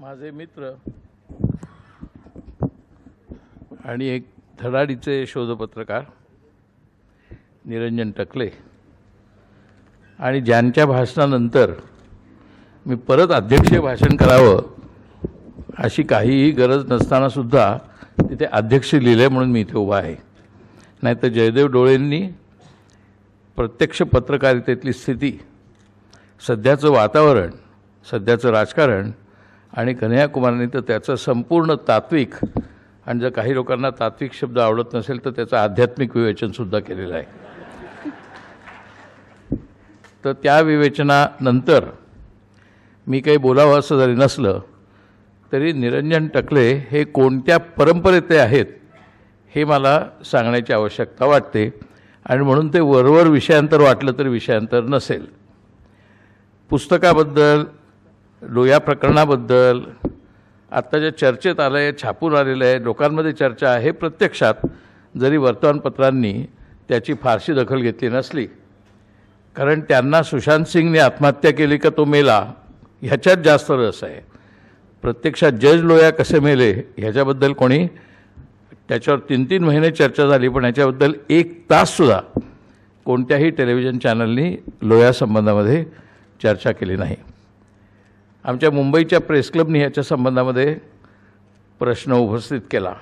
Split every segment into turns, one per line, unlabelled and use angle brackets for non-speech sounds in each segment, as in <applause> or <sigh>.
माझे मित्र आणि एक धडाडीचे शोधपत्रकार निरंजन टकले आणि ज्यांच्या भाषणानंतर मी परत अध्यक्षीय भाषण करावं अशी काहीही गरज नसतानासुद्धा तिथे अध्यक्ष लिहिले म्हणून मी इथे उभा आहे नाहीतर जयदेव डोळेंनी प्रत्यक्ष पत्रकारितेतली स्थिती सध्याचं वातावरण सध्याचं राजकारण आणि कुमारने तर त्याचं संपूर्ण तात्विक आणि जर काही लोकांना तात्विक शब्द आवडत नसेल तर त्याचं आध्यात्मिक विवेचनसुद्धा केलेलं आहे तर त्या विवेचनानंतर मी काही बोलावं असं जरी नसलं तरी निरंजन टकले हे कोणत्या परंपरेते आहेत हे मला सांगण्याची आवश्यकता वाटते आणि म्हणून ते वरवर विषयांतर वाटलं तरी विषयांतर नसेल पुस्तकाबद्दल लोया प्रकरणाबद्दल आत्ता जे चर्चेत आलं आहे छापून आलेलं आहे लोकांमध्ये चर्चा आहे प्रत्यक्षात जरी वर्तमानपत्रांनी त्याची फारशी दखल घेतली नसली कारण त्यांना सुशांत सिंगने आत्महत्या केली का तो मेला ह्याच्यात जास्त रस आहे प्रत्यक्षात जज लोया कसे मेले ह्याच्याबद्दल कोणी त्याच्यावर तीन तीन महिने चर्चा झाली पण ह्याच्याबद्दल एक ताससुद्धा कोणत्याही टेलिव्हिजन चॅनलनी लोया चर्चा केली नाही आमच्या मुंबईच्या प्रेस क्लबनी याच्या संबंधामध्ये प्रश्न उपस्थित केला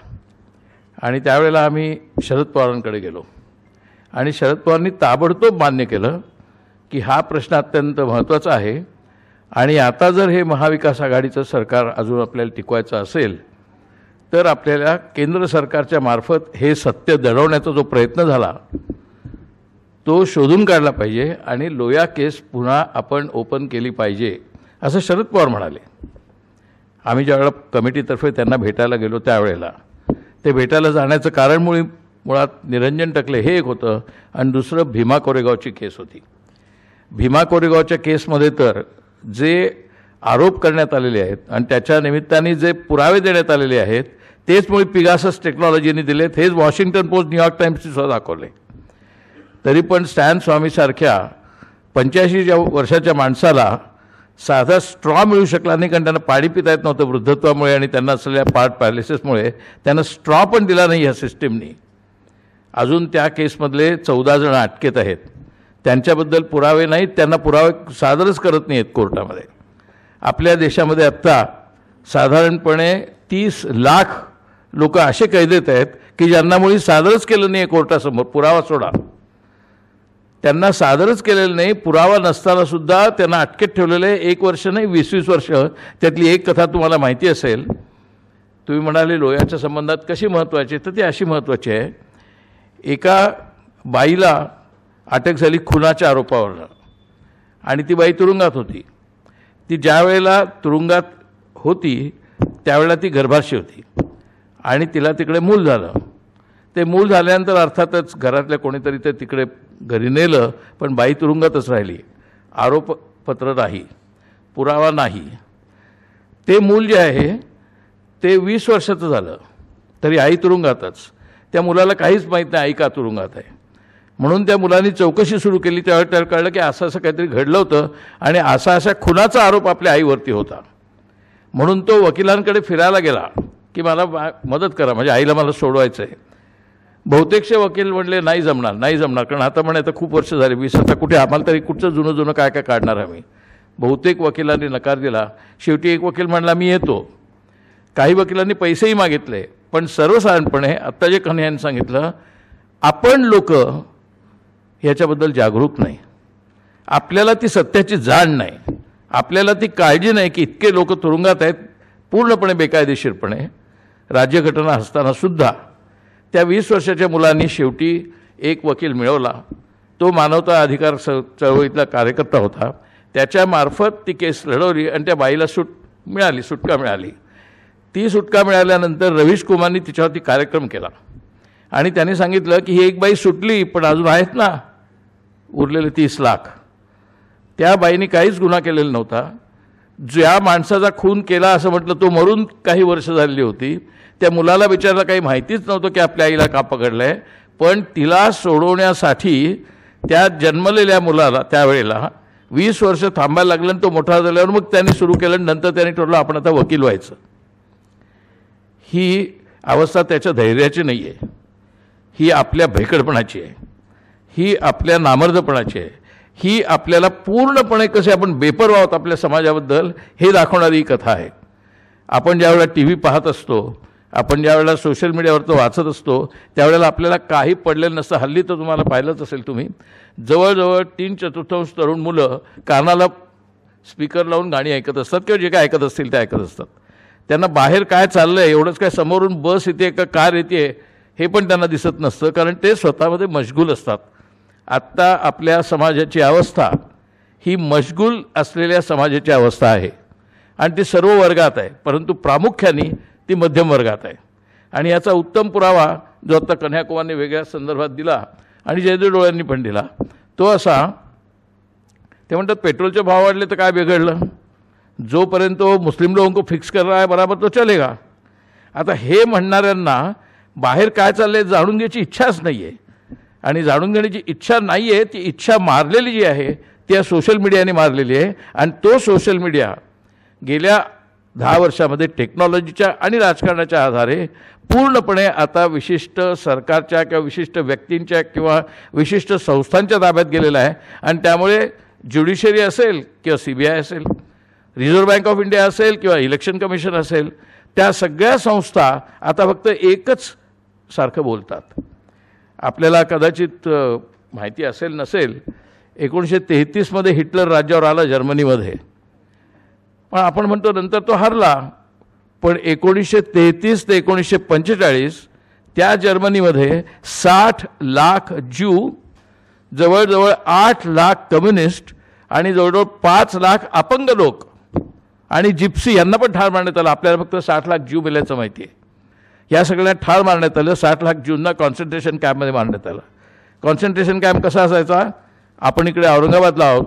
आणि त्यावेळेला आम्ही शरद पवारांकडे गेलो आणि शरद पवारांनी ताबडतोब मान्य केलं की हा प्रश्न अत्यंत महत्त्वाचा आहे आणि आता जर हे महाविकास आघाडीचं सरकार अजून आपल्याला टिकवायचं असेल तर आपल्याला केंद्र सरकारच्या मार्फत हे सत्य दडवण्याचा जो प्रयत्न झाला तो शोधून काढला पाहिजे आणि लोया केस पुन्हा आपण ओपन केली पाहिजे असं शरद पवार म्हणाले आम्ही ज्यावेळेला कमिटीतर्फे त्यांना भेटायला गेलो त्यावेळेला ते भेटायला जाण्याचं कारण मुळी मुळात निरंजन टकले हे एक होतं आणि दुसरं भीमा कोरेगावची केस होती भीमा कोरेगावच्या केसमध्ये तर जे आरोप करण्यात आलेले आहेत आणि त्याच्या निमित्ताने जे पुरावे देण्यात आलेले आहेत तेच मुळे पिगासस टेक्नॉलॉजीने दिलेत हेच वॉशिंग्टन पोस्ट न्यूयॉर्क टाईम्सने दाखवले तरी पण स्टॅन स्वामीसारख्या पंच्याऐंशी वर्षाच्या माणसाला साधा स्ट्रॉ मिळू शकला नाही कारण त्यांना पाणी पिता येत नव्हतं वृद्धत्वामुळे आणि त्यांना असलेल्या पार्ट पॅरालिसिसमुळे त्यांना स्ट्रॉ पण दिला नाही ह्या सिस्टीमनी अजून त्या केसमधले चौदा जण अटकेत आहेत त्यांच्याबद्दल पुरावे नाहीत त्यांना पुरावे सादरच करत नाही आहेत कोर्टामध्ये आपल्या देशामध्ये आत्ता साधारणपणे तीस लाख लोक असे कैदेत आहेत की ज्यांना मुळी सादरच केलं नाही आहे कोर्टासमोर पुरावा सोडा त्यांना सादरच केलेलं नाही पुरावा नसताना सुद्धा त्यांना अटकेत आहे एक वर्ष नाही वीस वीस वर्ष त्यातली एक कथा तुम्हाला माहिती असेल तुम्ही म्हणाले लोह्याच्या संबंधात कशी महत्त्वाची तर ती अशी महत्त्वाची आहे एका बाईला अटक झाली खुनाच्या आरोपावर आणि ती बाई तुरुंगात होती ती ज्या वेळेला तुरुंगात होती त्यावेळेला ती गर्भाशी होती आणि तिला तिकडे मूल झालं ते मूल झाल्यानंतर अर्थातच घरातल्या कोणीतरी ते तिकडे घरी नेलं पण बाई तुरुंगातच राहिली आरोपपत्र नाही पुरावा नाही ते मूल जे आहे ते वीस वर्षाचं झालं तरी आई तुरुंगातच त्या मुलाला काहीच माहीत नाही आई का तुरुंगात आहे म्हणून त्या मुलांनी चौकशी सुरू केली त्यावेळेस त्याला कळलं की असं असं काहीतरी घडलं होतं आणि असा असा खुनाचा आरोप आपल्या आईवरती होता म्हणून तो वकिलांकडे फिरायला गेला की मला मदत करा म्हणजे आईला मला सोडवायचं आहे बहुतेकशे वकील म्हणले नाही जमणार नाही जमणार कारण आता म्हणे आता खूप वर्ष झाले वीस आता कुठे आम्हाला तरी कुठचं जुनं जुनं काय काय काढणार आम्ही बहुतेक वकिलांनी नकार दिला शेवटी एक वकील म्हणला मी येतो काही वकिलांनी पैसेही मागितले पण सर्वसाधारणपणे आत्ता जे खन यांनी सांगितलं आपण लोक ह्याच्याबद्दल जागरूक नाही आपल्याला ती सत्याची जाण नाही आपल्याला ती काळजी नाही की इतके लोक तुरुंगात आहेत पूर्णपणे बेकायदेशीरपणे राज्यघटना असतानासुद्धा त्या वीस वर्षाच्या मुलांनी शेवटी एक वकील मिळवला तो मानवता अधिकार स चळवळीतला कार्यकर्ता होता त्याच्यामार्फत ती केस लढवली आणि त्या बाईला सुट मिळाली सुटका मिळाली ती सुटका मिळाल्यानंतर रवीश कुमारनी तिच्यावरती कार्यक्रम केला आणि त्याने सांगितलं की ही एक बाई सुटली पण अजून आहेत ना उरलेले तीस लाख त्या बाईने काहीच गुन्हा केलेला नव्हता ज्या माणसाचा खून केला असं म्हटलं तो मरून काही वर्ष झालेली होती त्या मुलाला विचारायला काही माहितीच नव्हतं की आपल्या आईला का पकडलं आहे पण तिला सोडवण्यासाठी त्या जन्मलेल्या मुलाला त्यावेळेला वीस वर्ष थांबायला लागलं आणि तो मोठा झाल्यावर मग त्यांनी सुरू केलं नंतर त्यांनी ठरलं आपण आता वकील व्हायचं ही अवस्था त्याच्या धैर्याची नाही आहे ही आपल्या भैकडपणाची आहे ही आपल्या नामर्दपणाची आहे ही आपल्याला पूर्णपणे कसे आपण बेपरवा आहोत आपल्या समाजाबद्दल हे दाखवणारी कथा आहे आपण ज्यावेळेला टी व्ही पाहत असतो आपण ज्या वेळेला सोशल मीडियावर तो वाचत असतो त्यावेळेला आपल्याला काही पडलेलं नसतं हल्ली तर तुम्हाला पाहिलंच असेल तुम्ही जवळजवळ तीन चतुर्थांश तरुण मुलं कानाला स्पीकर लावून गाणी ऐकत असतात किंवा जे काय ऐकत असतील ते ऐकत असतात त्यांना बाहेर काय चाललं आहे एवढंच काय समोरून बस येते का कार येते हे पण त्यांना दिसत नसतं कारण ते स्वतःमध्ये मशगूल असतात आत्ता आपल्या समाजाची अवस्था ही मशगूल असलेल्या समाजाची अवस्था आहे आणि ती सर्व वर्गात आहे परंतु प्रामुख्याने ती मध्यम वर्गात आहे आणि याचा उत्तम पुरावा जो आता कन्याकुमारने वेगळ्या संदर्भात दिला आणि जयदेव डोळ्यांनी पण दिला तो असा ते म्हणतात पेट्रोलचे भाव वाढले तर काय बिघडलं जोपर्यंत मुस्लिम लोकांको फिक्स कर रहा है बराबर तो का आता हे म्हणणाऱ्यांना बाहेर काय चाललं आहे जाणून घ्यायची इच्छाच नाही आहे आणि जाणून घेण्याची इच्छा नाही आहे ती इच्छा मारलेली जी आहे त्या सोशल मीडियाने मारलेली आहे आणि तो सोशल मीडिया गेल्या दहा वर्षामध्ये टेक्नॉलॉजीच्या आणि राजकारणाच्या आधारे पूर्णपणे आता विशिष्ट सरकारच्या किंवा विशिष्ट व्यक्तींच्या किंवा विशिष्ट संस्थांच्या ताब्यात गेलेलं आहे आणि त्यामुळे ज्युडिशरी असेल किंवा सी बी आय असेल रिझर्व्ह बँक ऑफ इंडिया असेल किंवा इलेक्शन कमिशन असेल त्या सगळ्या संस्था आता फक्त एकच सारखं बोलतात आपल्याला कदाचित माहिती असेल नसेल एकोणीसशे तेहतीसमध्ये हिटलर राज्यावर आला जर्मनीमध्ये पण आपण म्हणतो नंतर तो हरला पण एकोणीसशे तेहतीस ते एकोणीसशे पंचेचाळीस त्या जर्मनीमध्ये साठ लाख ज्यू जवळजवळ आठ लाख कम्युनिस्ट आणि जवळजवळ पाच लाख अपंग लोक आणि जिप्सी यांना पण ठार मारण्यात आलं आपल्याला फक्त साठ लाख ज्यू मिळायचं माहिती आहे या सगळ्यांना ठार मारण्यात आलं साठ लाख ज्यूंना कॉन्सन्ट्रेशन कॅम्पमध्ये मारण्यात आलं कॉन्सन्ट्रेशन कॅम्प कसा असायचा आपण इकडे औरंगाबादला आहोत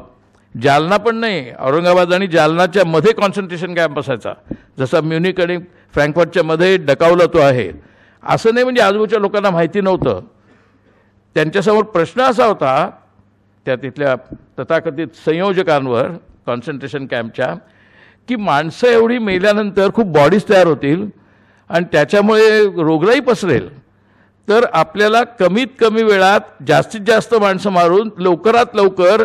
जालना पण नाही औरंगाबाद आणि जालनाच्या मध्ये कॉन्सन्ट्रेशन कॅम्प असायचा जसा म्युनिक आणि फ्रँकफर्टच्या मध्ये डकावला तो आहे असं नाही म्हणजे आजूबाजूच्या लोकांना माहिती नव्हतं त्यांच्यासमोर प्रश्न असा होता त्या तिथल्या तथाकथित संयोजकांवर कॉन्सन्ट्रेशन कॅम्पच्या की माणसं एवढी मेल्यानंतर खूप बॉडीज तयार होतील आणि त्याच्यामुळे रोगराई पसरेल तर आपल्याला कमीत कमी वेळात जास्तीत जास्त माणसं मारून लवकरात लवकर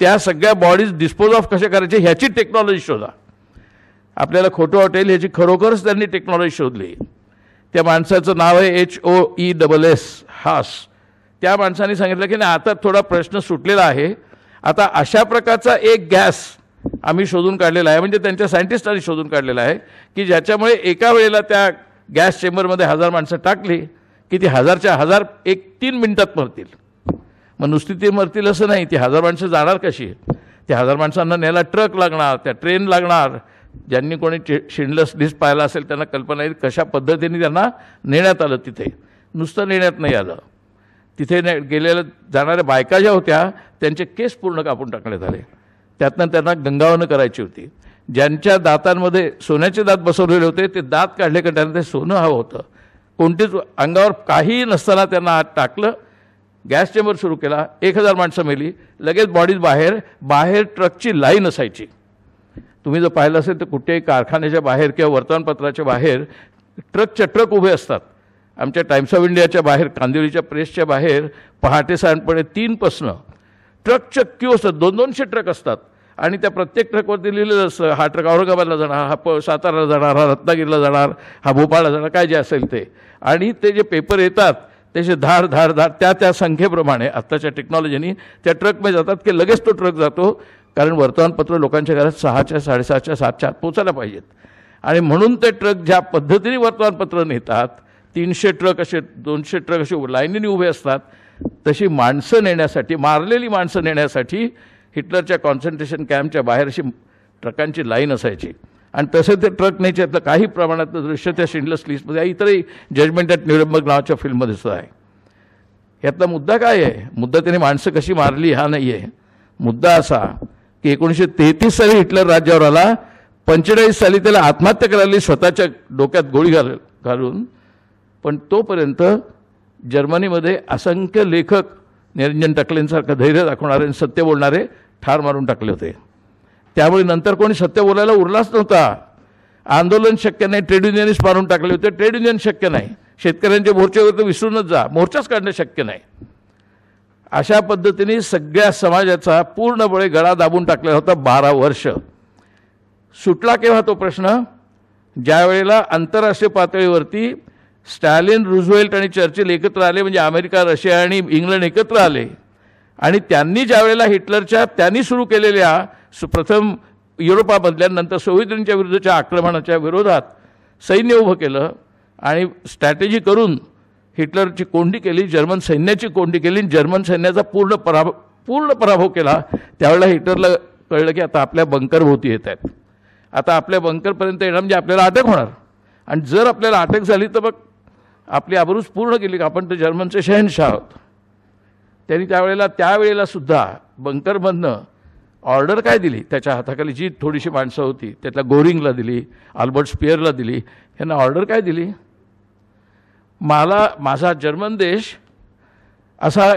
त्या सगळ्या बॉडीज डिस्पोज ऑफ कशा करायचे ह्याची टेक्नॉलॉजी शोधा आपल्याला खोटं वाटेल ह्याची खरोखरच त्यांनी टेक्नॉलॉजी शोधली त्या माणसाचं नाव आहे H O E double S Hoess त्या माणसाने सांगितलं की नाही आता थोडा प्रश्न सुटलेला आहे आता अशा प्रकारचा एक गॅस आम्ही शोधून काढलेला आहे म्हणजे त्यांच्या सायंटिस्टांनी शोधून काढलेला आहे की ज्याच्यामुळे एका वेळेला त्या गॅस चेंबरमध्ये हजार माणसं टाकली की ती हजारच्या हजार एक तीन मिनटात मरतील मग नुसती ते मरतील असं नाही ती हजार माणसं जाणार कशी त्या हजार माणसांना न्यायला ट्रक लागणार त्या ट्रेन लागणार ज्यांनी कोणी शिंडलस लिस्ट पाहिला असेल त्यांना कल्पना येईल कशा पद्धतीने त्यांना नेण्यात आलं तिथे नुसतं नेण्यात नाही आलं तिथे ने गेलेल्या जाणाऱ्या बायका ज्या होत्या त्यांचे केस पूर्ण कापून टाकण्यात आले त्यातनं त्यांना गंगावनं करायची होती ज्यांच्या दातांमध्ये सोन्याचे दात बसवलेले होते ते दात काढले कारण त्यांना ते सोनं हवं होतं कोणतीच अंगावर काहीही नसताना त्यांना आत टाकलं गॅस चेंबर सुरू केला एक हजार माणसं मेली लगेच बॉडीज बाहेर बाहेर ट्रकची लाईन असायची तुम्ही जर पाहिलं असेल तर कुठेही कारखान्याच्या बाहेर किंवा वर्तमानपत्राच्या बाहेर ट्रकच्या ट्रक उभे असतात आमच्या टाइम्स ऑफ इंडियाच्या बाहेर कांदिवलीच्या प्रेसच्या बाहेर पहाटे सायंपणे तीनपासनं ट्रकच्या क्यू असतात दोन दोनशे ट्रक असतात आणि त्या प्रत्येक ट्रकवरती लिहिलेलं असतं हा ट्रक औरंगाबादला जाणार हा प साताराला जाणार हा रत्नागिरीला जाणार हा भोपाळला जाणार काय जे असेल ते आणि ते जे पेपर येतात त्याचे धार धार धार त्या त्या संख्येप्रमाणे आत्ताच्या टेक्नॉलॉजीनी त्या ट्रकमध्ये जातात की लगेच तो ट्रक जातो कारण वर्तमानपत्र लोकांच्या घरात सहाच्या साडेसहाच्या सातच्या आत पोचायला पाहिजेत आणि म्हणून ते ट्रक ज्या पद्धतीने वर्तमानपत्र नेतात तीनशे ट्रक असे दोनशे ट्रक असे लाईनीने उभे असतात तशी माणसं नेण्यासाठी मारलेली माणसं नेण्यासाठी हिटलरच्या कॉन्सन्ट्रेशन कॅम्पच्या बाहेर अशी ट्रकांची लाईन असायची आणि तसं ते ट्रक नेचे काही प्रमाणात दृश्य त्या शिंडलस लिस्टमध्ये आहे इतरही जजमेंट ॲट निरंबक नावाच्या फिल्ममध्ये सुद्धा आहे यातला मुद्दा काय आहे मुद्दा त्याने माणसं कशी मारली हा नाही आहे मुद्दा असा की एकोणीसशे तेहतीस साली हिटलर राज्यावर आला पंचेचाळीस साली त्याला आत्महत्या करायला स्वतःच्या डोक्यात गोळी घाल घालून पण तोपर्यंत जर्मनीमध्ये असंख्य लेखक निरंजन टाकलेंसारखं धैर्य दाखवणारे आणि सत्य बोलणारे ठार मारून टाकले होते त्यामुळे नंतर कोणी सत्य बोलायला उरलाच नव्हता आंदोलन शक्य नाही ट्रेड युनियनच मारून टाकले होते ट्रेड युनियन शक्य नाही शेतकऱ्यांचे मोर्चे वगैरे विसरूनच जा मोर्चाच काढणं शक्य नाही अशा पद्धतीने सगळ्या समाजाचा पूर्णपणे गळा दाबून टाकला होता बारा वर्ष सुटला केव्हा तो प्रश्न ज्या वेळेला आंतरराष्ट्रीय पातळीवरती स्टॅलिन रुझवेल्ट आणि चर्चिल एकत्र आले म्हणजे अमेरिका रशिया आणि इंग्लंड एकत्र आले आणि त्यांनी ज्या वेळेला हिटलरच्या त्यांनी सुरू केलेल्या सुप्रथम युरोपामधल्यानंतर नंतर सोव्हियतच्या विरुद्धच्या आक्रमणाच्या विरोधात सैन्य उभं केलं आणि स्ट्रॅटेजी करून हिटलरची कोंडी केली जर्मन सैन्याची कोंडी केली जर्मन सैन्याचा पूर्ण पराभ पूर्ण पराभव केला त्यावेळेला हिटलरला कळलं की आता आपल्या बंकरभोवती येत आहेत आता आपल्या बंकरपर्यंत येणार म्हणजे आपल्याला अटक होणार आणि जर आपल्याला अटक झाली तर मग आपली आबरूज पूर्ण केली आपण तर जर्मनचे शहनशाह आहोत त्यांनी त्यावेळेला त्यावेळेला सुद्धा बंकरमधनं ऑर्डर काय दिली त्याच्या हाताखाली जी थोडीशी माणसं होती त्यातल्या गोरिंगला दिली आल्बर्ट स्पियरला दिली यांना ऑर्डर काय दिली मला माझा जर्मन देश असा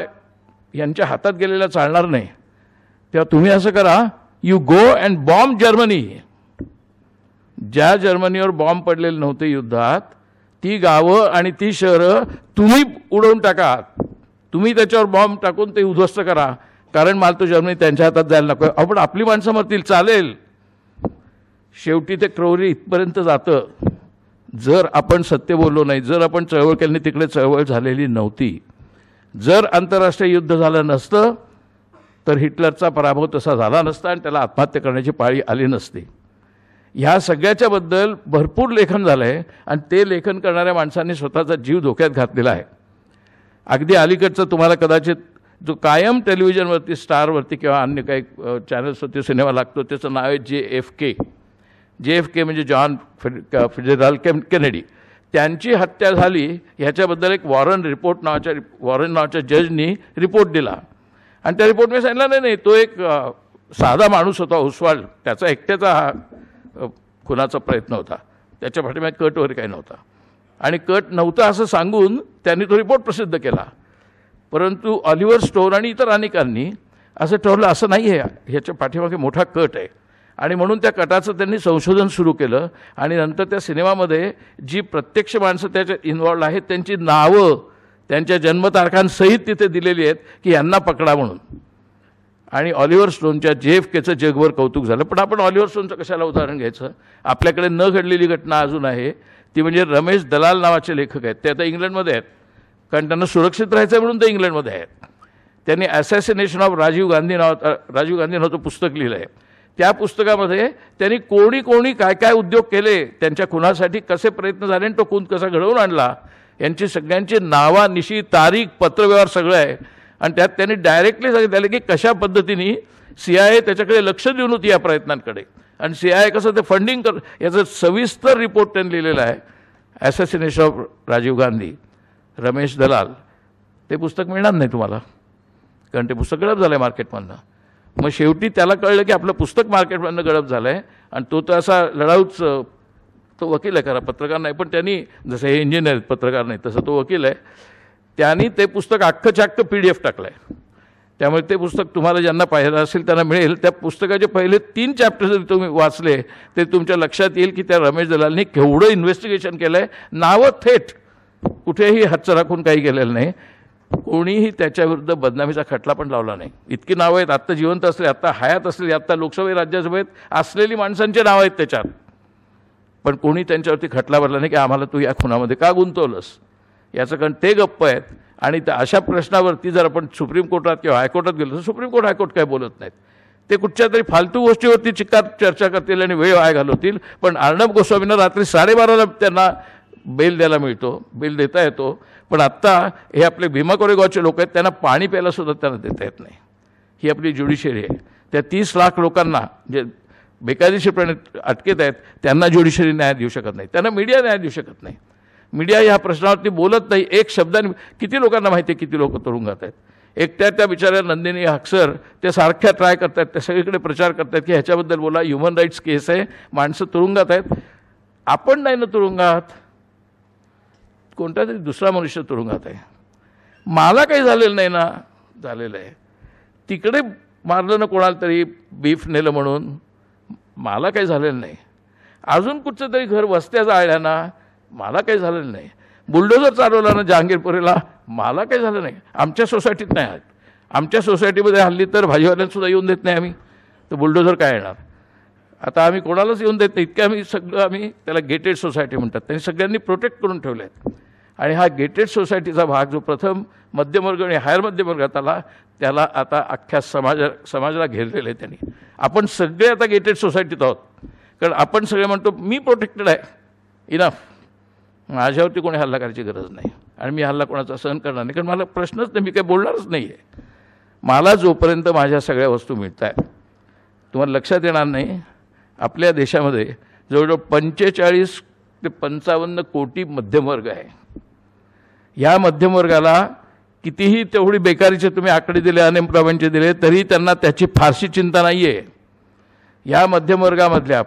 यांच्या हातात गेलेला चालणार नाही तेव्हा तुम्ही असं करा you go and bomb Germany ज्या जर्मनीवर बॉम्ब पडलेले नव्हते युद्धात ती गावं आणि ती शहरं तुम्ही उडवून टाका तुम्ही त्याच्यावर बॉम्ब टाकून ते उद्ध्वस्त करा कारण माल तो जर्मनी त्यांच्या हातात जायला नको आपण आपली माणसं मरतील चालेल शेवटी ते क्रौरी इथपर्यंत जातं जर आपण सत्य बोललो नाही जर आपण चळवळ केली तिकडे चळवळ झालेली नव्हती जर आंतरराष्ट्रीय युद्ध झालं नसतं तर हिटलरचा पराभव तसा झाला नसता आणि त्याला आत्महत्या करण्याची पाळी आली नसती ह्या सगळ्याच्याबद्दल भरपूर लेखन झालं आहे आणि ते लेखन करणाऱ्या माणसांनी स्वतःचा जीव धोक्यात घातलेला आहे अगदी अलीकडचं तुम्हाला कदाचित जो कायम टेलिव्हिजनवरती स्टारवरती किंवा अन्य काही चॅनल्सवरती सिनेमा लागतो त्याचं नाव आहे जे एफ के जे एफ के म्हणजे जॉन फिजेराल के केनेडी त्यांची हत्या झाली ह्याच्याबद्दल एक वॉरन रिपोर्ट नावाच्या वॉरन नावाच्या जजनी रिपोर्ट दिला आणि त्या रिपोर्टमध्ये सांगितलं नाही नाही तो एक साधा माणूस होता उस्वाल त्याचा एकट्याचा हा खुनाचा प्रयत्न होता त्याच्या पाठीमागे कट वगैरे काही नव्हता आणि कट नव्हता असं सांगून त्यांनी तो रिपोर्ट प्रसिद्ध केला परंतु ऑलिव्हर स्टोन आणि इतर अनेकांनी असं ठरवलं असं नाही आहे ह्याच्या पाठीमागे मोठा कट आहे आणि म्हणून त्या कटाचं त्यांनी संशोधन सुरू केलं आणि नंतर त्या सिनेमामध्ये जी प्रत्यक्ष माणसं त्याच्यात इन्वॉल्ड आहेत त्यांची नावं त्यांच्या जन्मतारखांसहित तिथे दिलेली आहेत की यांना पकडा म्हणून आणि ऑलिव्हर स्टोनच्या जेफ केचं जगभर कौतुक झालं पण आपण ऑलिव्हर स्टोनचं कशाला उदाहरण घ्यायचं आपल्याकडे न घडलेली घटना अजून आहे ती म्हणजे रमेश दलाल नावाचे लेखक आहेत ते आता इंग्लंडमध्ये आहेत कारण त्यांना सुरक्षित राहायचं म्हणून ते इंग्लंडमध्ये आहेत त्यांनी ॲसॅसिनेशन ऑफ राजीव गांधी नाव राजीव गांधी नावचं पुस्तक लिहिलं आहे त्या पुस्तकामध्ये त्यांनी कोणी कोणी काय काय उद्योग केले त्यांच्या खुनासाठी कसे प्रयत्न झाले आणि तो खून कसा घडवून आणला यांची सगळ्यांची नावानिशी तारीख पत्रव्यवहार सगळं आहे आणि त्यात त्यांनी डायरेक्टली सांगितलं की कशा पद्धतीने सी आय ए त्याच्याकडे लक्ष देऊन होती या प्रयत्नांकडे आणि सी आय ए कसं ते फंडिंग कर याचं सविस्तर रिपोर्ट त्यांनी लिहिलेला आहे ॲसॅसिनेशन ऑफ राजीव गांधी रमेश दलाल ते पुस्तक मिळणार नाही तुम्हाला कारण ते पुस्तक गडप झालं आहे मार्केटमधनं मग शेवटी त्याला कळलं की आपलं पुस्तक मार्केटमधनं गडप झालं आहे आणि तो तर असा लढाऊच तो वकील आहे खरा पत्रकार नाही पण त्यांनी जसं हे इंजिनियर पत्रकार नाही तसं तो वकील आहे त्यांनी ते पुस्तक अख्खं चाक्क पी डी एफ टाकलं आहे त्यामुळे ते पुस्तक तुम्हाला ज्यांना पाहिलं असेल त्यांना मिळेल त्या पुस्तकाचे पहिले तीन चॅप्टर जरी तुम्ही वाचले ते तुमच्या लक्षात येईल की त्या रमेश दलालनी केवढं इन्व्हेस्टिगेशन केलं आहे नावं थेट कुठेही हातचं राखून काही केलेलं नाही कोणीही त्याच्याविरुद्ध बदनामीचा खटला पण लावला नाही इतकी नावं आहेत आत्ता जिवंत असले आत्ता हयात असले आत्ता लोकसभा राज्यसभेत असलेली माणसांची नावं आहेत त्याच्यात पण कोणी त्यांच्यावरती खटला भरला नाही की आम्हाला तू या खुनामध्ये का गुंतवलंस याचं कारण ते गप्प आहेत आणि त्या अशा प्रश्नावरती जर आपण सुप्रीम कोर्टात किंवा हायकोर्टात गेलो तर सुप्रीम कोर्ट हायकोर्ट काय बोलत नाहीत ते कुठच्या तरी फालतू गोष्टीवरती चिकार चर्चा करतील आणि वेळ वाया घालवतील पण अर्णब गोस्वामीनं रात्री साडेबाराला त्यांना बेल द्यायला मिळतो बेल देता येतो पण आत्ता हे आपले भीमा कोरेगावचे लोक आहेत त्यांना पाणी प्यायला सुद्धा त्यांना देता येत नाही ही आपली ज्युडिशरी आहे त्या तीस लाख लोकांना जे बेकायदेशीरपणे अटकेत आहेत त्यांना ज्युडिशरी न्याय देऊ शकत नाही त्यांना मीडिया न्याय देऊ शकत नाही मीडिया ह्या प्रश्नावरती बोलत नाही एक शब्दाने किती लोकांना माहिती आहे किती लोक तुरुंगात आहेत एकट्या त्या बिचाऱ्या नंदिनी हक्सर ते सारख्या ट्राय करतात ते सगळीकडे प्रचार करतात की ह्याच्याबद्दल बोला ह्युमन राईट्स केस आहे माणसं तुरुंगात आहेत आपण नाही ना तुरुंगात कोणता तरी दुसरा मनुष्य तुरुंगात आहे मला काही झालेलं नाही ना झालेलं आहे तिकडे मारलं ना कोणाला तरी बीफ नेलं म्हणून मला काही झालेलं नाही अजून कुठचं तरी घर वस्त्या जाळल्या ना मला काही झालेलं नाही बुलडोजर चालवला ना जहांगीरपुरीला मला काही झालं नाही आमच्या सोसायटीत नाही आहेत आमच्या सोसायटीमध्ये हल्ली तर भाजीवाल्यांसुद्धा येऊन देत नाही आम्ही तर बुलडोजर काय येणार आता आम्ही कोणालाच येऊन देत नाही इतके आम्ही सगळं आम्ही त्याला गेटेड सोसायटी म्हणतात त्यांनी सगळ्यांनी प्रोटेक्ट करून ठेवले आहेत आणि हा गेटेड सोसायटीचा भाग जो प्रथम मध्यमवर्ग आणि हायर मध्यमवर्गात आला त्याला आता अख्ख्या समाजा समाजाला घेरलेलं आहे त्यांनी आपण सगळे आता गेटेड सोसायटीत आहोत कारण आपण सगळे म्हणतो मी प्रोटेक्टेड आहे इनफ माझ्यावरती कोणी हल्ला करायची गरज नाही आणि मी हल्ला कोणाचा सहन करणार नाही कारण मला प्रश्नच नाही मी काही बोलणारच नाही आहे मला जोपर्यंत माझ्या सगळ्या वस्तू मिळत आहेत तुम्हाला लक्षात येणार नाही आपल्या देशामध्ये जवळजवळ पंचेचाळीस ते पंचावन्न कोटी मध्यमवर्ग आहे या मध्यमवर्गाला कितीही तेवढी बेकारीचे तुम्ही आकडे दिले अनएम्प्लॉयमेंटचे दिले तरी त्यांना त्याची फारशी चिंता नाही आहे या मध्यमवर्गामधल्या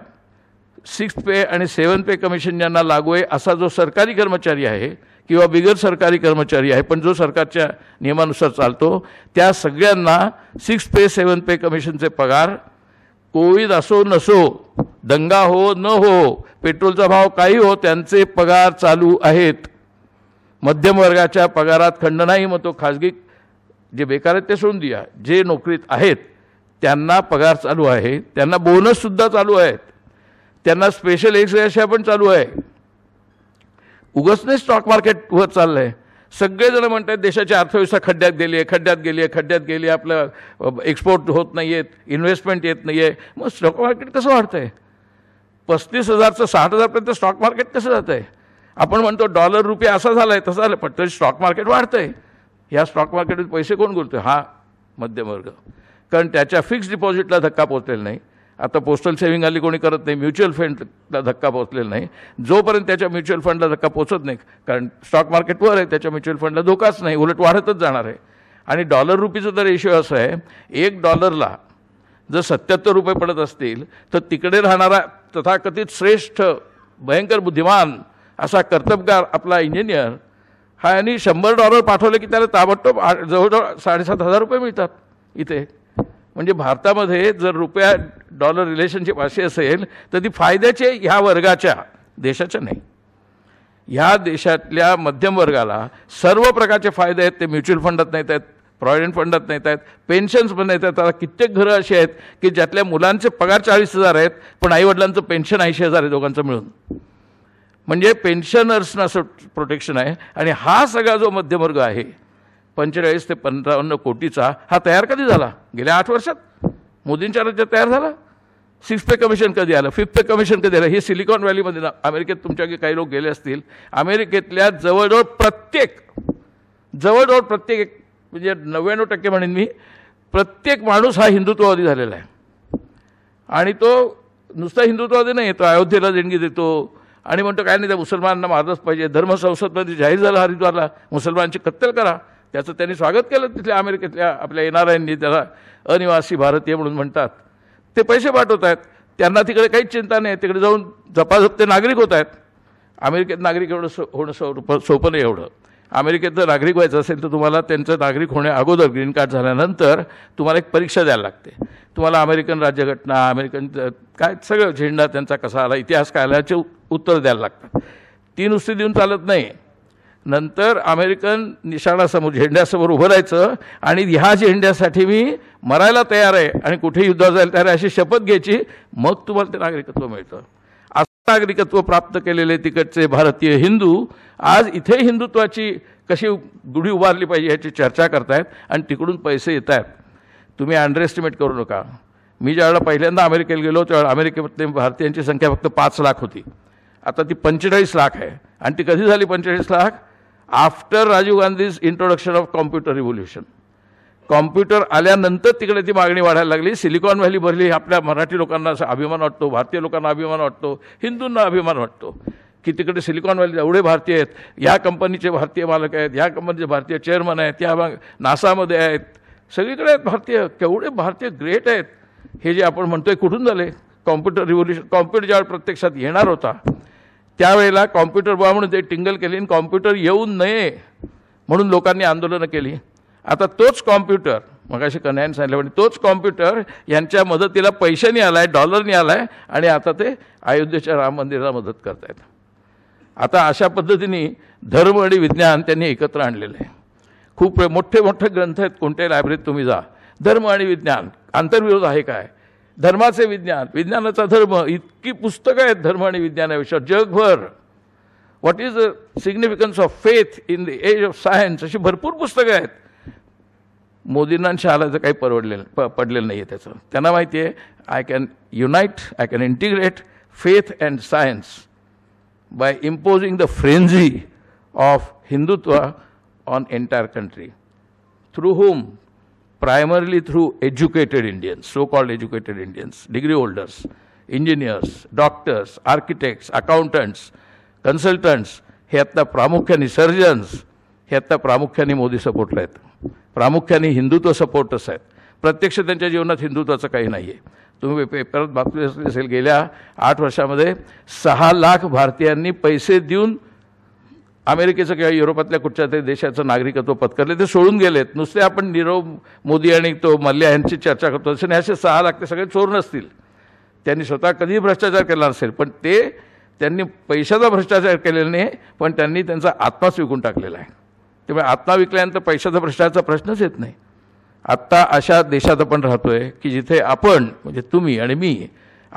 सिक्स्थ पे आणि सेवन पे कमिशन ज्यांना लागू आहे असा जो सरकारी कर्मचारी आहे किंवा बिगर सरकारी कर्मचारी आहे पण जो सरकारच्या नियमानुसार चालतो त्या सगळ्यांना सिक्स्थ पे सेवन पे कमिशनचे पगार कोविड असो नसो दंगा हो न हो पेट्रोलचा भाव काही हो त्यांचे पगार चालू आहेत मध्यम वर्गाच्या पगारात खंड नाही मग तो खाजगी जे बेकार आहेत ते सोडून द्या जे नोकरीत आहेत त्यांना पगार चालू आहे त्यांना बोनससुद्धा चालू आहेत त्यांना स्पेशल एक्सरेशा पण चालू आहे उगच नाही स्टॉक मार्केट होत चाललं आहे सगळेजण म्हणत आहेत देशाची अर्थव्यवस्था खड्ड्यात गेली आहे खड्ड्यात गेली आहे खड्ड्यात गेली आहे आपलं एक्सपोर्ट होत नाही आहेत इन्व्हेस्टमेंट येत नाही आहे मग स्टॉक मार्केट कसं वाढतं आहे पस्तीस हजारचं साठ हजारपर्यंत स्टॉक मार्केट कसं जातं आहे आपण म्हणतो डॉलर रुपये असा झाला आहे तसं झालं पण तरी स्टॉक मार्केट वाढतं आहे ह्या स्टॉक मार्केटमध्ये पैसे कोण गुरतो हा मध्यमवर्ग कारण त्याच्या फिक्स्ड डिपॉझिटला धक्का पोचलेला नाही आता पोस्टल सेव्हिंग आली कोणी करत नाही म्युच्युअल फंडला धक्का पोचलेला नाही जोपर्यंत त्याच्या म्युच्युअल फंडला धक्का पोचत नाही कारण स्टॉक मार्केटवर आहे त्याच्या म्युच्युअल फंडला धोकाच नाही उलट वाढतच जाणार आहे आणि डॉलर रुपीचं तर इश्यू असं आहे एक डॉलरला जर सत्याहत्तर रुपये पडत असतील तर तिकडे राहणारा तथाकथित श्रेष्ठ भयंकर बुद्धिमान असा कर्तबगार आपला इंजिनियर हा यांनी शंभर डॉलर पाठवले की त्याला ताबडतोब जवळजवळ साडेसात हजार रुपये मिळतात इथे म्हणजे भारतामध्ये जर रुपया डॉलर रिलेशनशिप अशी असेल तर ती फायद्याचे ह्या वर्गाच्या देशाच्या नाही ह्या देशातल्या मध्यम वर्गाला सर्व प्रकारचे फायदे आहेत ते म्युच्युअल फंडात नाहीत आहेत प्रॉव्हिडंट फंडात नाहीत आहेत पेन्शन्स पण नाहीत आहेत आता कित्येक घरं अशी आहेत की ज्यातल्या मुलांचे पगार चाळीस हजार आहेत पण आईवडिलांचं पेन्शन ऐंशी हजार आहे दोघांचं मिळून म्हणजे पेन्शनर्सना असं प्रोटेक्शन आहे आणि हा सगळा जो मध्यमवर्ग आहे पंचेचाळीस ते पंचावन्न कोटीचा हा तयार कधी झाला गेल्या आठ वर्षात मोदींच्या राज्यात तयार झाला सिक्स पे कमिशन कधी आलं फिफ्थ पे कमिशन कधी आलं हे सिलिकॉन व्हॅलीमध्ये ना अमेरिकेत तुमच्या काही लोक गेले असतील अमेरिकेतल्या जवळजवळ प्रत्येक जवळजवळ प्रत्येक एक म्हणजे नव्याण्णव टक्के म्हणेन मी प्रत्येक माणूस हा हिंदुत्ववादी झालेला आहे आणि तो नुसता हिंदुत्ववादी नाही तो अयोध्येला देणगी देतो आणि म्हणतो काय नाही त्या मुसलमानांना मारलंच पाहिजे धर्मसंसदमध्ये जाहीर झालं हरिद्वारला मुसलमानची कत्तल करा त्याचं त्यांनी स्वागत केलं तिथल्या अमेरिकेतल्या आपल्या यांनी त्याला अनिवासी भारतीय म्हणून म्हणतात ते पैसे पाठवत आहेत त्यांना तिकडे काहीच चिंता नाही तिकडे जाऊन झपाझप ते नागरिक होत आहेत अमेरिकेत नागरिक एवढं सो होणं सोपं नाही एवढं जर नागरिक व्हायचं असेल तर तुम्हाला त्यांचं नागरिक होणे अगोदर ग्रीन कार्ड झाल्यानंतर तुम्हाला एक परीक्षा द्यायला लागते तुम्हाला अमेरिकन राज्यघटना अमेरिकन काय सगळं झेंडा त्यांचा कसा आला इतिहास काय आला याचे उत्तर द्यायला लागतात ती नुसती देऊन चालत नाही नंतर अमेरिकन निशाणासमोर झेंड्यासमोर उभं राहायचं आणि ह्या झेंड्यासाठी मी मरायला तयार आहे आणि कुठे युद्ध जायला तयार आहे अशी शपथ घ्यायची मग तुम्हाला ते नागरिकत्व मिळतं असं नागरिकत्व प्राप्त केलेले तिकडचे भारतीय हिंदू आज इथे हिंदुत्वाची कशी गुढी उभारली पाहिजे याची चर्चा करतायत आणि तिकडून पैसे येत आहेत तुम्ही अंडरएस्टिमेट करू नका मी ज्यावेळेला पहिल्यांदा अमेरिकेला गेलो त्यावेळेला अमेरिकेमध्ये भारतीयांची संख्या फक्त पाच लाख होती आता ती पंचेचाळीस लाख आहे आणि ती कधी झाली पंचेचाळीस lakh after Rajiv Gandhi's introduction of computer revolution computer आल्यानंतर तिकडे ती मागणी वाढायला लागली सिलिकॉन व्हॅली भरली आपल्या मराठी लोकांना अभिमान वाटतो भारतीय लोकांना अभिमान वाटतो हिंदूंना अभिमान वाटतो की तिकडे सिलिकॉन व्हॅली एवढे भारतीय आहेत ह्या कंपनीचे भारतीय मालक आहेत ह्या कंपनीचे भारतीय चेअरमन आहेत त्या नासामध्ये आहेत सगळीकडे आहेत भारतीय केवढे भारतीय ग्रेट आहेत हे जे आपण म्हणतोय कुठून झाले कॉम्प्युटर रिव्होल्युशन कॉम्प्युटर ज्यावेळेस प्रत्यक्षात येणार होता त्यावेळेला कॉम्प्युटर बा म्हणून ते टिंगल केली आणि कॉम्प्युटर येऊ नये म्हणून लोकांनी आंदोलनं केली आता तोच कॉम्प्युटर मग अशी कन्यान सांगितलं पण तोच कॉम्प्युटर यांच्या मदतीला पैशाने आला आहे डॉलरने आला आहे आणि आता ते अयोध्येच्या राम मंदिराला मदत करत आहेत आता अशा पद्धतीने धर्म आणि विज्ञान त्यांनी एकत्र आणलेलं आहे खूप मोठे मोठे ग्रंथ आहेत कोणत्याही लायब्ररीत तुम्ही जा धर्म आणि विज्ञान आंतरविरोध आहे काय धर्माचे विज्ञान विज्ञानाचा धर्म इतकी पुस्तकं आहेत धर्म आणि विज्ञानाविषयी जगभर what is the significance of faith in the age of science अशी भरपूर पुस्तकं आहेत मोदींना शहाला काही परवडलेलं प पडलेलं नाही आहे त्याचं त्यांना माहिती आहे I can unite I can integrate faith and science by imposing the frenzy of Hindutva on entire country through whom primarily through educated Indians, so-called educated Indians, degree holders, engineers, doctors, architects, accountants, consultants, hyatta pramukhya surgeons, sarjans, hyatta pramukhya ni modi support rait. Pramukhya ni Hindutva supporters hai. Pratyekshya tenche jeonat Hindutva chakai nahi तुम्ही पेपरात बातमी असेल गेल्या आठ वर्षामध्ये सहा लाख भारतीयांनी पैसे देऊन अमेरिकेचं किंवा युरोपातल्या कुठच्या तरी देशाचं नागरिकत्व पत्करले ते सोडून गेलेत नुसते आपण नीरव मोदी आणि तो मल्ल्या यांची चर्चा करतो असे नाही असे सहा लाख ते सगळे चोर नसतील त्यांनी स्वतः कधीही भ्रष्टाचार केला नसेल पण ते त्यांनी पैशाचा भ्रष्टाचार केलेला नाही पण त्यांनी त्यांचा आत्माच विकून टाकलेला आहे त्यामुळे आत्मा विकल्यानंतर पैशाचा भ्रष्टाचाराचा प्रश्नच येत नाही आत्ता अशा देशात आपण राहतोय की जिथे आपण म्हणजे तुम्ही आणि मी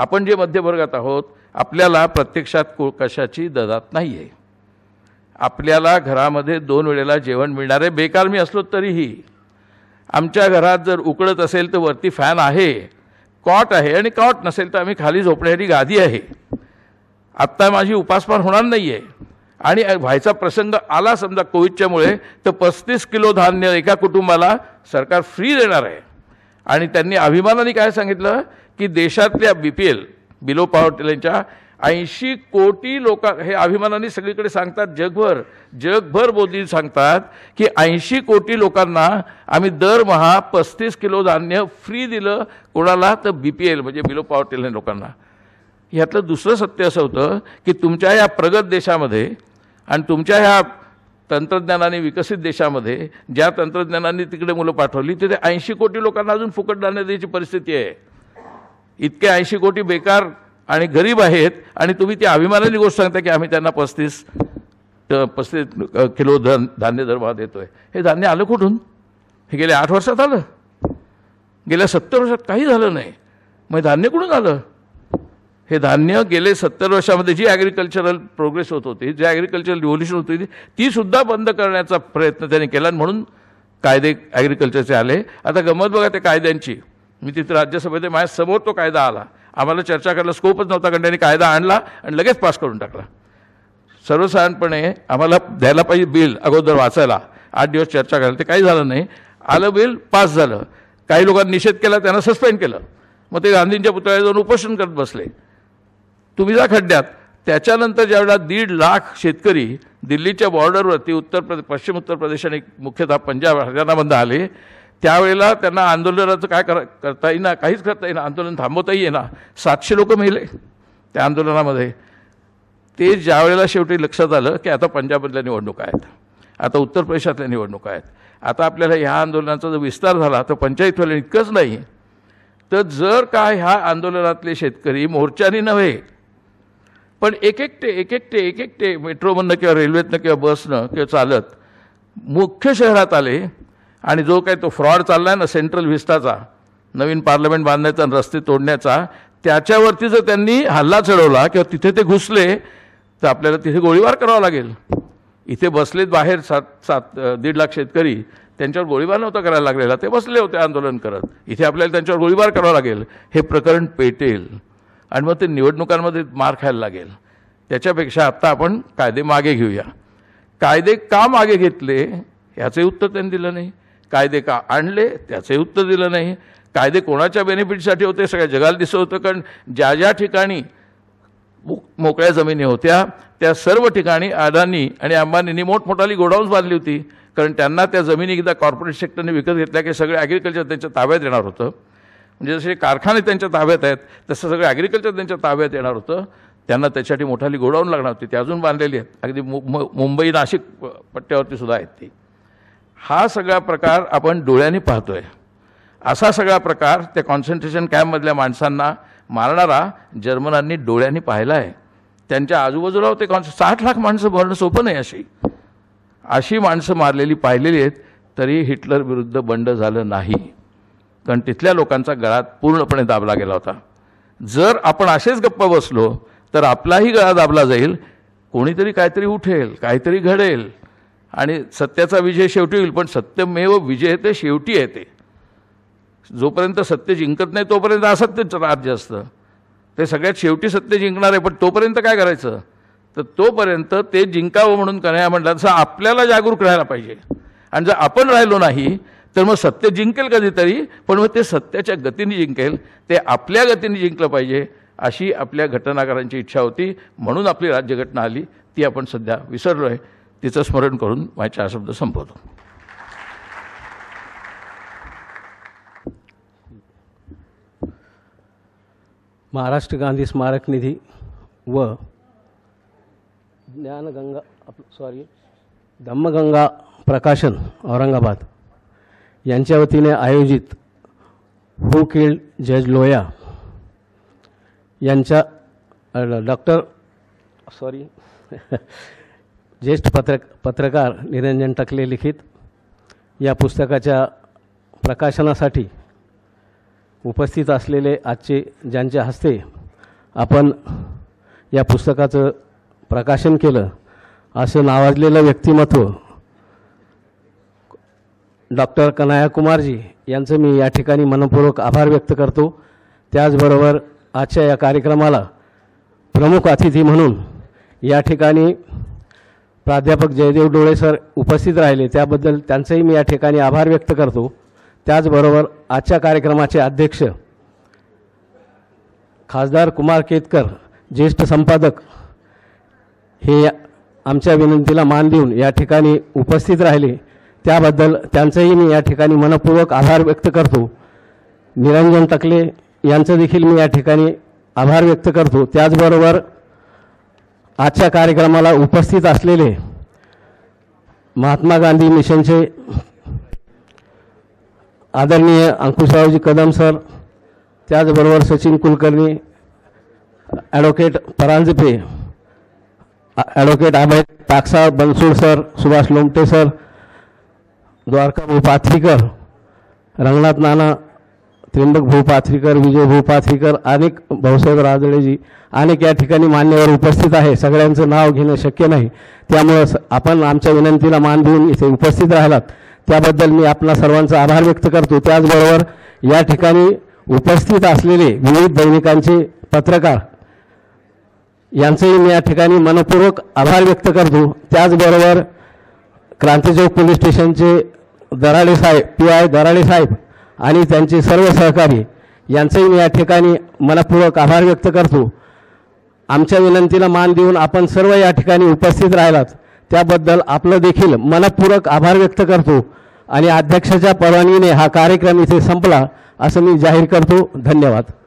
आपण जे मध्यवर्गात आहोत आपल्याला प्रत्यक्षात को कशाची ददात नाही आहे आपल्याला घरामध्ये दोन वेळेला जेवण आहे बेकार मी असलो तरीही आमच्या घरात जर उकळत असेल तर वरती फॅन आहे कॉट आहे आणि कॉट नसेल तर आम्ही खाली झोपण्यासाठी गादी आहे आत्ता माझी उपासमान होणार नाही आहे आणि व्हायचा प्रसंग आला समजा कोविडच्यामुळे तर पस्तीस किलो धान्य एका कुटुंबाला सरकार फ्री देणार आहे आणि त्यांनी अभिमानाने काय सांगितलं की देशातल्या B P L below poverty लाईनच्या ऐंशी कोटी लोक हे अभिमानाने सगळीकडे सांगतात जगभर जगभर बोलली सांगतात की ऐंशी कोटी लोकांना आम्ही दरमहा पस्तीस किलो धान्य फ्री दिलं कोणाला तर बी पी एल म्हणजे बिलो पॉवर्टी लाईन लोकांना यातलं दुसरं सत्य असं होतं की तुमच्या या प्रगत देशामध्ये आणि तुमच्या ह्या तंत्रज्ञानाने विकसित देशामध्ये ज्या तंत्रज्ञानाने तिकडे मुलं पाठवली तिथे ऐंशी कोटी लोकांना अजून फुकट द्यायची परिस्थिती आहे इतके ऐंशी कोटी बेकार आणि गरीब आहेत आणि तुम्ही ती अभिमानाची गोष्ट सांगता की आम्ही त्यांना पस्तीस पस्तीस किलो धन धान्य दरभाव देतोय हे धान्य आलं कुठून हे गेल्या आठ वर्षात आलं गेल्या सत्तर वर्षात काही झालं नाही मग धान्य कुठून आलं हे धान्य गेले सत्तर वर्षामध्ये जी ॲग्रिकल्चरल प्रोग्रेस होत होती जी ॲग्रिकल्चरल रिव्होल्युशन होत होती तीसुद्धा बंद करण्याचा प्रयत्न त्यांनी केला आणि म्हणून कायदे ॲग्रिकल्चरचे आले आता गमत बघा त्या कायद्यांची मी तिथे राज्यसभेत माझ्यासमोर तो कायदा आला आम्हाला चर्चा करायला स्कोपच नव्हता कारण त्यांनी कायदा आणला आणि लगेच पास करून टाकला सर्वसाधारणपणे आम्हाला द्यायला पाहिजे बिल अगोदर वाचायला आठ दिवस चर्चा करायला ते काही झालं नाही आलं बिल पास झालं काही लोकांनी निषेध केला त्यांना सस्पेंड केलं मग ते गांधींच्या पुतळ्याजवळ जाऊन उपोषण करत बसले तुम्ही जा खड्ड्यात त्याच्यानंतर ज्यावेळेला दीड लाख शेतकरी दिल्लीच्या बॉर्डरवरती उत्तर प्रदेश पश्चिम उत्तर प्रदेश आणि मुख्यतः पंजाब हरियाणामधनं आले त्यावेळेला त्यांना आंदोलनाचं काय कर करता येईना काहीच करता येईना आंदोलन थांबवताही येईना सातशे लोक मिले त्या आंदोलनामध्ये ते ज्यावेळेला शेवटी लक्षात आलं की आता पंजाबमधल्या निवडणुका आहेत आता उत्तर प्रदेशातल्या निवडणुका आहेत आता आपल्याला ह्या आंदोलनाचा जो विस्तार झाला तर पंचायतवाल्या इतकंच नाही तर जर का ह्या आंदोलनातले शेतकरी मोर्चानी नव्हे पण एक एकटे एक एकटे एक एकटे मेट्रोमधनं किंवा रेल्वेतनं किंवा बसनं किंवा चालत मुख्य शहरात आले आणि जो काही तो फ्रॉड चालला आहे ना सेंट्रल विस्टाचा नवीन पार्लमेंट बांधण्याचा आणि रस्ते तोडण्याचा त्याच्यावरती जर त्यांनी हल्ला चढवला किंवा तिथे ते घुसले तर आपल्याला तिथे गोळीबार करावा लागेल इथे बसलेत बाहेर सात सात दीड लाख शेतकरी त्यांच्यावर गोळीबार नव्हता करायला लागलेला ते बसले होते आंदोलन करत इथे आपल्याला त्यांच्यावर गोळीबार करावा लागेल हे प्रकरण पेटेल आणि मग ते निवडणुकांमध्ये मार खायला लागेल त्याच्यापेक्षा आत्ता आपण कायदे मागे घेऊया कायदे का मागे घेतले ह्याचंही उत्तर त्यांनी दिलं नाही कायदे का आणले त्याचंही उत्तर दिलं नाही कायदे कोणाच्या बेनिफिटसाठी होते सगळ्या जगाला दिसत होतं कारण ज्या ज्या ठिकाणी मोकळ्या जमिनी होत्या त्या सर्व ठिकाणी अदानी आणि अंबानींनी मोठमोठाली गोडाऊन्स बांधली होती कारण त्यांना त्या जमिनी एकदा कॉर्पोरेट सेक्टरने विकत घेतल्या की सगळे ॲग्रिकल्चर त्यांच्या ताब्यात येणार होतं म्हणजे जसे कारखाने त्यांच्या ताब्यात आहेत तसं सगळं ॲग्रिकल्चर त्यांच्या ताब्यात येणार होतं त्यांना त्याच्यासाठी मोठाली गोडाऊन लागणार होती ते अजून बांधलेली आहेत अगदी मु मुंबई नाशिक पट्ट्यावरती सुद्धा आहेत ती हा सगळा प्रकार आपण डोळ्यांनी पाहतोय असा सगळा प्रकार त्या कॉन्सन्ट्रेशन कॅम्पमधल्या माणसांना मारणारा जर्मनांनी डोळ्यांनी पाहिला आहे त्यांच्या आजूबाजूला होते कॉन्स साठ लाख माणसं भरणं सोपं नाही अशी अशी माणसं मारलेली पाहिलेली आहेत तरी हिटलर विरुद्ध बंड झालं नाही कारण तिथल्या लोकांचा गळा पूर्णपणे दाबला गेला होता जर आपण असेच गप्प बसलो तर आपलाही गळा दाबला जाईल कोणीतरी काहीतरी उठेल काहीतरी घडेल आणि सत्याचा विजय शेवटी होईल पण सत्यमेव विजय ते शेवटी येते जोपर्यंत सत्य जिंकत नाही तोपर्यंत असत्यच राज्य असतं ते सगळ्यात शेवटी सत्य जिंकणार आहे पण तोपर्यंत काय करायचं तर तोपर्यंत ते जिंकावं म्हणून करण्या म्हटलं तसं आपल्याला जागरूक राहायला पाहिजे आणि जर आपण राहिलो नाही तर मग सत्य जिंकेल कधीतरी पण मग ते सत्याच्या गतीने जिंकेल ते आपल्या गतीने जिंकलं पाहिजे अशी आपल्या घटनाकारांची इच्छा होती म्हणून आपली राज्यघटना आली ती आपण सध्या विसरलो आहे तिचं स्मरण करून माझ्या शब्द संपवतो
महाराष्ट्र गांधी स्मारक निधी व ज्ञानगंगा सॉरी धम्मगंगा प्रकाशन औरंगाबाद यांच्या वतीने आयोजित हु किल्ड जज लोया यांच्या डॉक्टर सॉरी <laughs> ज्येष्ठ पत्र पत्रकार निरंजन टकले लिखित या पुस्तकाच्या प्रकाशनासाठी उपस्थित असलेले आजचे ज्यांच्या हस्ते आपण या पुस्तकाचं प्रकाशन केलं असं नावाजलेलं व्यक्तिमत्व डॉक्टर कनाया कुमारजी यांचं मी या ठिकाणी मनपूर्वक आभार व्यक्त करतो त्याचबरोबर आजच्या या कार्यक्रमाला प्रमुख अतिथी म्हणून या ठिकाणी प्राध्यापक जयदेव डोळे सर उपस्थित राहिले त्याबद्दल त्यांचंही मी या ठिकाणी आभार व्यक्त करतो त्याचबरोबर आजच्या कार्यक्रमाचे अध्यक्ष खासदार कुमार केतकर ज्येष्ठ संपादक हे आमच्या विनंतीला मान देऊन या ठिकाणी उपस्थित राहिले त्याबद्दल त्यांचंही मी या ठिकाणी मनपूर्वक आभार व्यक्त करतो निरंजन टकले यांचं देखील मी या ठिकाणी आभार व्यक्त करतो त्याचबरोबर आजच्या कार्यक्रमाला उपस्थित असलेले महात्मा गांधी मिशनचे आदरणीय अंकुशरावजी कदम सर त्याचबरोबर Sachin Kulkarni advocate Paranjpe advocate Abhay Taksa Bansud sir Subhash Lomte sir Dwarka Pathrikar Ranganath Nana Trimbak Bhau Pathrikar विजय भाऊ पाथरीकर अनेक भाऊसाहेब राजळेजी अनेक या ठिकाणी मान्यवर उपस्थित आहे सगळ्यांचं नाव घेणं शक्य नाही त्यामुळं आपण आमच्या विनंतीला मान देऊन इथे उपस्थित राहिलात त्याबद्दल मी आपला सर्वांचा आभार व्यक्त करतो त्याचबरोबर या ठिकाणी उपस्थित असलेले विविध दैनिकांचे पत्रकार यांचंही मी या ठिकाणी मनपूर्वक आभार व्यक्त करतो त्याचबरोबर क्रांतीचौक पोलीस स्टेशनचे दराडे साहेब पी आय दराडे साहेब आणि त्यांचे सर्व सहकारी यांचंही मी या ठिकाणी मनपूर्वक आभार व्यक्त करतो आमच्या विनंतीला मान देऊन आपण सर्व या ठिकाणी उपस्थित राहिलात त्याबद्दल आपलं देखील मनपूर्वक आभार व्यक्त करतो आणि अध्यक्षाच्या परवानगीने हा कार्यक्रम इथे संपला असं मी जाहीर करतो धन्यवाद